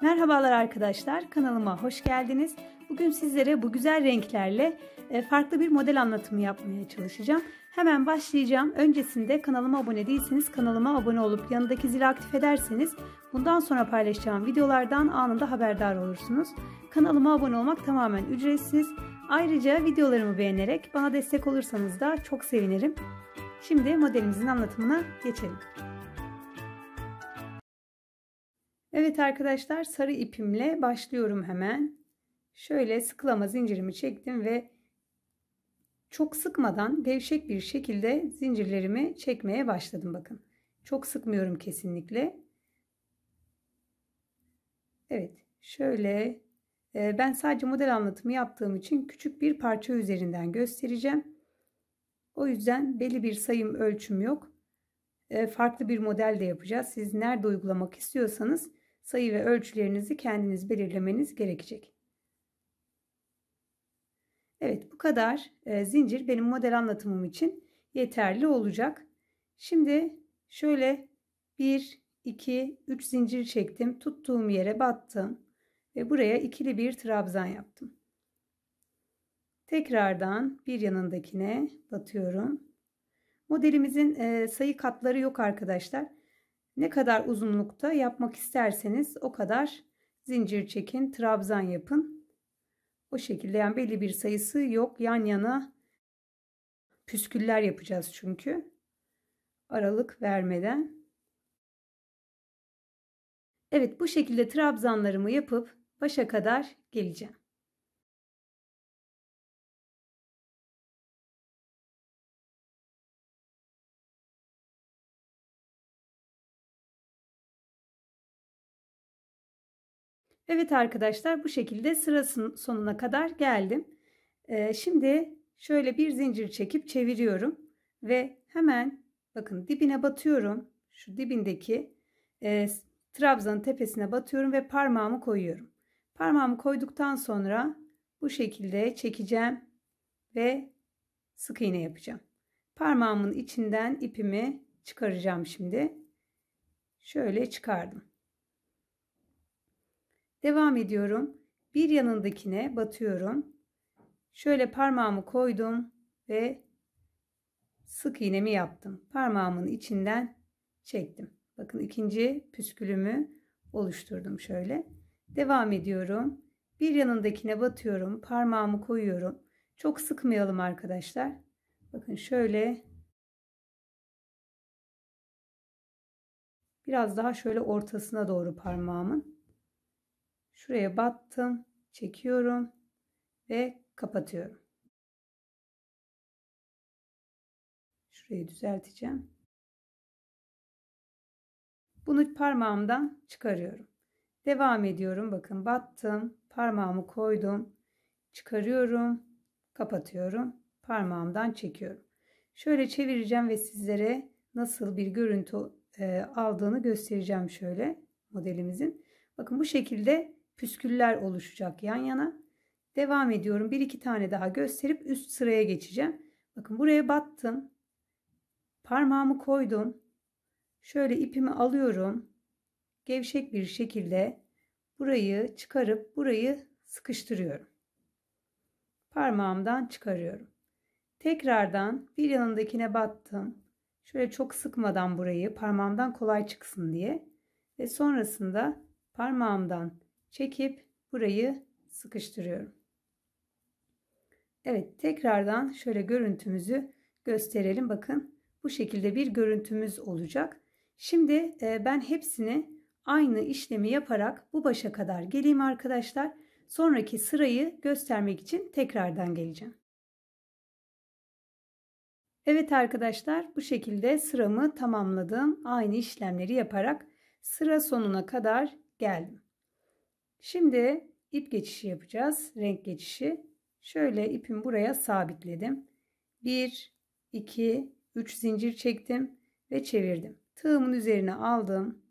Merhabalar arkadaşlar, kanalıma hoş geldiniz. Bugün sizlere bu güzel renklerle e, farklı bir model anlatımı yapmaya çalışacağım. Hemen başlayacağım. Öncesinde kanalıma abone değilseniz kanalıma abone olup yanındaki zili aktif ederseniz bundan sonra paylaşacağım videolardan anında haberdar olursunuz. Kanalıma abone olmak tamamen ücretsiz. Ayrıca videolarımı beğenerek bana destek olursanız da çok sevinirim. Şimdi modelimizin anlatımına geçelim. Evet arkadaşlar sarı ipimle başlıyorum hemen. Şöyle sıklama zincirimi çektim ve çok sıkmadan gevşek bir şekilde zincirlerimi çekmeye başladım bakın. Çok sıkmıyorum kesinlikle. Evet şöyle e, ben sadece model anlatımı yaptığım için küçük bir parça üzerinden göstereceğim. O yüzden belli bir sayım ölçüm yok. E, farklı bir model de yapacağız. Siz nerede uygulamak istiyorsanız sayı ve ölçülerinizi kendiniz belirlemeniz gerekecek. Evet bu kadar e, zincir benim model anlatımım için yeterli olacak. Şimdi şöyle 1, 2, 3 zincir çektim. Tuttuğum yere battım. Ve buraya ikili bir trabzan yaptım. Tekrardan bir yanındakine batıyorum. Modelimizin e, sayı katları yok arkadaşlar. Ne kadar uzunlukta yapmak isterseniz o kadar zincir çekin, trabzan yapın. O şekilde yani belli bir sayısı yok. Yan yana püsküller yapacağız çünkü. Aralık vermeden. Evet bu şekilde trabzanlarımı yapıp başa kadar geleceğim. Evet arkadaşlar bu şekilde sırasının sonuna kadar geldim. Ee, şimdi şöyle bir zincir çekip çeviriyorum ve hemen bakın dibine batıyorum. Şu dibindeki e, trabzanın tepesine batıyorum ve parmağımı koyuyorum. Parmağımı koyduktan sonra bu şekilde çekeceğim ve sık iğne yapacağım. Parmağımın içinden ipimi çıkaracağım şimdi. Şöyle çıkardım. Devam ediyorum. Bir yanındakine batıyorum. Şöyle parmağımı koydum ve sık iğnemi yaptım. Parmağımın içinden çektim. Bakın ikinci püskülümü oluşturdum şöyle. Devam ediyorum. Bir yanındakine batıyorum. Parmağımı koyuyorum. Çok sıkmayalım arkadaşlar. Bakın şöyle biraz daha şöyle ortasına doğru parmağımın Şuraya battım. Çekiyorum. Ve kapatıyorum. Şurayı düzelteceğim. Bunu parmağımdan çıkarıyorum. Devam ediyorum. Bakın battım. Parmağımı koydum. Çıkarıyorum. Kapatıyorum. Parmağımdan çekiyorum. Şöyle çevireceğim ve sizlere nasıl bir görüntü e, aldığını göstereceğim şöyle modelimizin. Bakın bu şekilde püsküller oluşacak yan yana. Devam ediyorum. Bir iki tane daha gösterip üst sıraya geçeceğim. Bakın buraya battım. Parmağımı koydum. Şöyle ipimi alıyorum. Gevşek bir şekilde burayı çıkarıp burayı sıkıştırıyorum. Parmağımdan çıkarıyorum. Tekrardan bir yanındakine battım. Şöyle çok sıkmadan burayı parmağımdan kolay çıksın diye ve sonrasında parmağımdan çekip burayı sıkıştırıyorum. Evet tekrardan şöyle görüntümüzü gösterelim. Bakın bu şekilde bir görüntümüz olacak. Şimdi e, ben hepsini aynı işlemi yaparak bu başa kadar geleyim arkadaşlar. Sonraki sırayı göstermek için tekrardan geleceğim. Evet arkadaşlar bu şekilde sıramı tamamladım. Aynı işlemleri yaparak sıra sonuna kadar geldim. Şimdi ip geçişi yapacağız. Renk geçişi. Şöyle ipimi buraya sabitledim. 1, 2, 3 zincir çektim ve çevirdim. Tığımın üzerine aldım.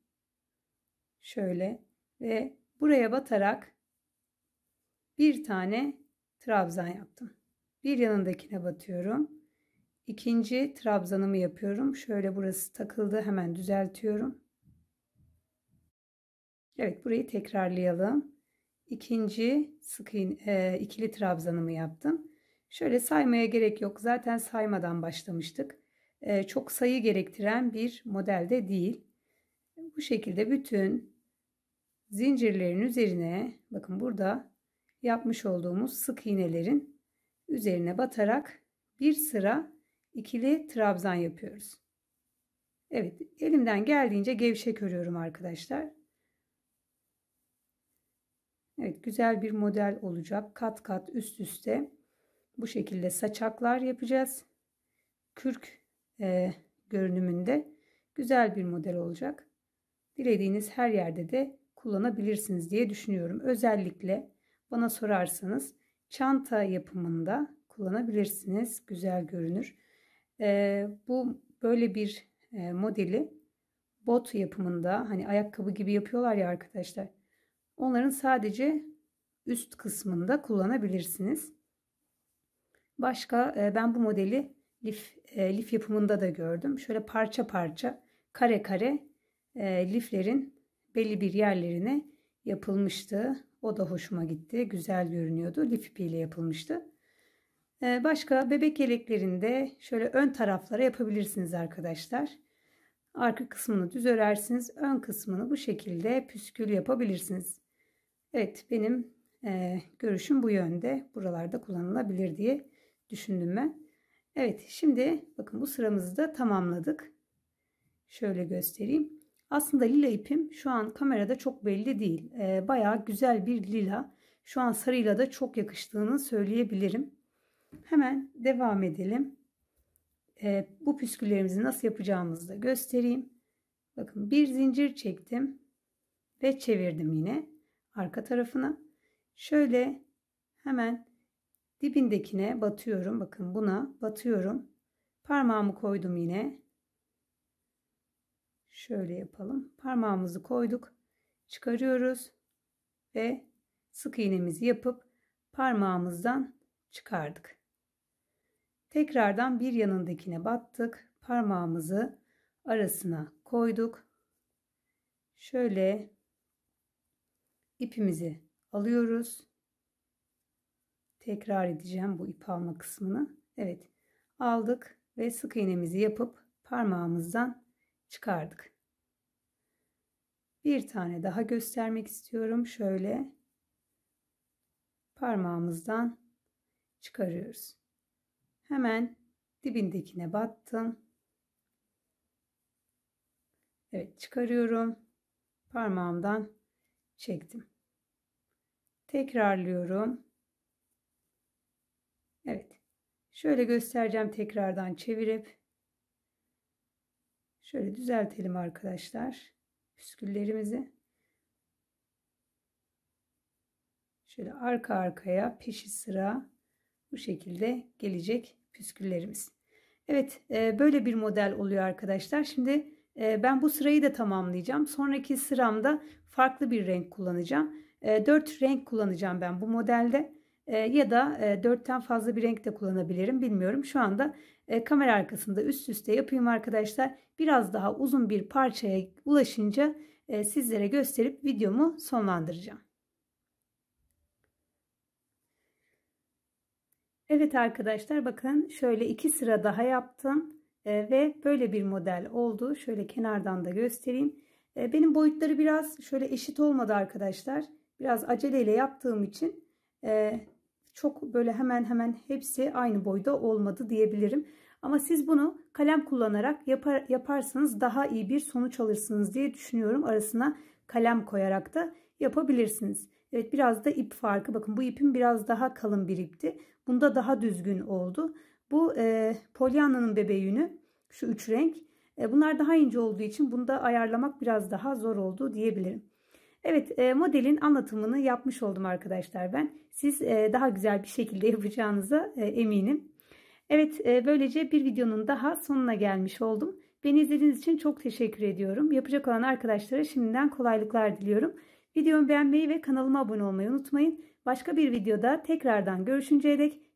Şöyle ve buraya batarak bir tane trabzan yaptım. Bir yanındakine batıyorum. İkinci trabzanımı yapıyorum. Şöyle burası takıldı. Hemen düzeltiyorum. Evet burayı tekrarlayalım. İkinci sık iğne, e, ikili trabzanımı yaptım. Şöyle saymaya gerek yok. Zaten saymadan başlamıştık. E, çok sayı gerektiren bir modelde değil. Bu şekilde bütün zincirlerin üzerine bakın burada yapmış olduğumuz sık iğnelerin üzerine batarak bir sıra ikili trabzan yapıyoruz. Evet elimden geldiğince gevşek örüyorum arkadaşlar. Evet güzel bir model olacak. Kat kat üst üste bu şekilde saçaklar yapacağız. Kürk e, görünümünde güzel bir model olacak. Dilediğiniz her yerde de kullanabilirsiniz diye düşünüyorum. Özellikle bana sorarsanız çanta yapımında kullanabilirsiniz. Güzel görünür. E, bu böyle bir e, modeli bot yapımında hani ayakkabı gibi yapıyorlar ya arkadaşlar. Onların sadece üst kısmında kullanabilirsiniz. Başka e, ben bu modeli lif, e, lif yapımında da gördüm. Şöyle parça parça kare kare e, liflerin belli bir yerlerine yapılmıştı. O da hoşuma gitti. Güzel görünüyordu. Lif ipiyle yapılmıştı. Başka bebek yeleklerinde şöyle ön taraflara yapabilirsiniz arkadaşlar. Arka kısmını düz örersiniz. Ön kısmını bu şekilde püskül yapabilirsiniz. Evet benim e, görüşüm bu yönde. Buralarda kullanılabilir diye düşündüm ben. Evet şimdi bakın bu sıramızı da tamamladık. Şöyle göstereyim. Aslında lila ipim şu an kamerada çok belli değil. E, bayağı güzel bir lila. Şu an sarıyla da çok yakıştığını söyleyebilirim. Hemen devam edelim. E, bu püsküllerimizi nasıl yapacağımızı da göstereyim. Bakın bir zincir çektim ve çevirdim yine arka tarafına. Şöyle hemen dibindekine batıyorum. Bakın buna batıyorum. Parmağımı koydum yine. Şöyle yapalım. Parmağımızı koyduk. Çıkarıyoruz ve sık iğnemizi yapıp parmağımızdan çıkardık. Tekrardan bir yanındakine battık. Parmağımızı arasına koyduk. Şöyle ipimizi alıyoruz. Tekrar edeceğim bu ip alma kısmını. Evet aldık ve sık iğnemizi yapıp parmağımızdan çıkardık. Bir tane daha göstermek istiyorum. Şöyle parmağımızdan çıkarıyoruz. Hemen dibindekine battım. Evet çıkarıyorum. Parmağımdan çektim. Tekrarlıyorum. Evet. Şöyle göstereceğim tekrardan çevirip. Şöyle düzeltelim arkadaşlar. Püsküllerimizi. Şöyle arka arkaya peşi sıra bu şekilde gelecek püsküllerimiz. Evet e, böyle bir model oluyor arkadaşlar. Şimdi ben bu sırayı da tamamlayacağım. Sonraki sıramda farklı bir renk kullanacağım. 4 renk kullanacağım ben bu modelde ya da 4'ten fazla bir renk de kullanabilirim bilmiyorum. Şu anda kamera arkasında üst üste yapayım arkadaşlar. Biraz daha uzun bir parçaya ulaşınca sizlere gösterip videomu sonlandıracağım. Evet arkadaşlar bakın şöyle iki sıra daha yaptım. E, ve böyle bir model oldu. Şöyle kenardan da göstereyim. E, benim boyutları biraz şöyle eşit olmadı arkadaşlar. Biraz aceleyle yaptığım için e, çok böyle hemen hemen hepsi aynı boyda olmadı diyebilirim. Ama siz bunu kalem kullanarak yapar, yaparsanız daha iyi bir sonuç alırsınız diye düşünüyorum. Arasına kalem koyarak da yapabilirsiniz. Evet biraz da ip farkı. Bakın bu ipin biraz daha kalın bir ipti. Bunda daha düzgün oldu. Bu e, Pollyanna'nın bebeği yünü. Şu üç renk. E, bunlar daha ince olduğu için bunu da ayarlamak biraz daha zor oldu diyebilirim. Evet e, modelin anlatımını yapmış oldum arkadaşlar ben. Siz e, daha güzel bir şekilde yapacağınıza e, eminim. Evet e, böylece bir videonun daha sonuna gelmiş oldum. Beni izlediğiniz için çok teşekkür ediyorum. Yapacak olan arkadaşlara şimdiden kolaylıklar diliyorum. Videomu beğenmeyi ve kanalıma abone olmayı unutmayın. Başka bir videoda tekrardan görüşünceye dek